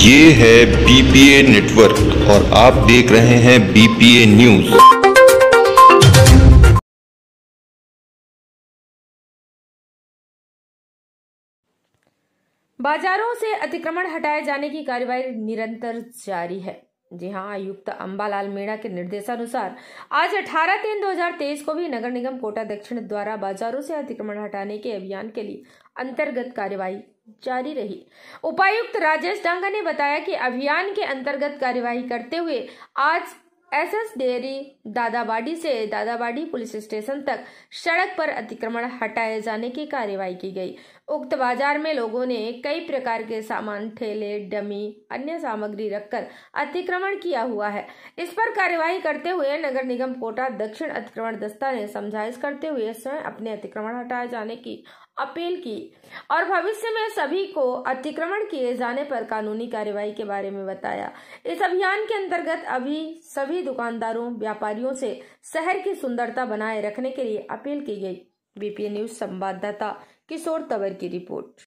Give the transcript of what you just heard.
ये है BPA network और आप देख रहे हैं बीपीए न्यूज बाजारों से अतिक्रमण हटाए जाने की कार्रवाई निरंतर जारी है जी हाँ आयुक्त अम्बालाल मीणा के निर्देशानुसार आज 18 तीन 2023 को भी नगर निगम कोटा दक्षिण द्वारा बाजारों से अतिक्रमण हटाने के अभियान के लिए अंतर्गत कार्यवाही जारी रही उपायुक्त राजेश डांगा ने बताया कि अभियान के अंतर्गत कार्यवाही करते हुए आज एसएस डेयरी दादाबाड़ी से दादाबाड़ी पुलिस स्टेशन तक सड़क पर अतिक्रमण हटाए जाने की कार्यवाही की गई उक्त बाजार में लोगों ने कई प्रकार के सामान ठेले डमी अन्य सामग्री रखकर अतिक्रमण किया हुआ है इस पर कार्यवाही करते हुए नगर निगम कोटा दक्षिण अतिक्रमण दस्ता ने समझाइश करते हुए स्वयं अपने अतिक्रमण हटाए जाने की अपील की और भविष्य में सभी को अतिक्रमण किए जाने पर कानूनी कार्यवाही के बारे में बताया इस अभियान के अंतर्गत अभी सभी सभी दुकानदारों व्यापारियों से शहर की सुंदरता बनाए रखने के लिए अपील की गई बीपीए न्यूज संवाददाता किशोर तंवर की रिपोर्ट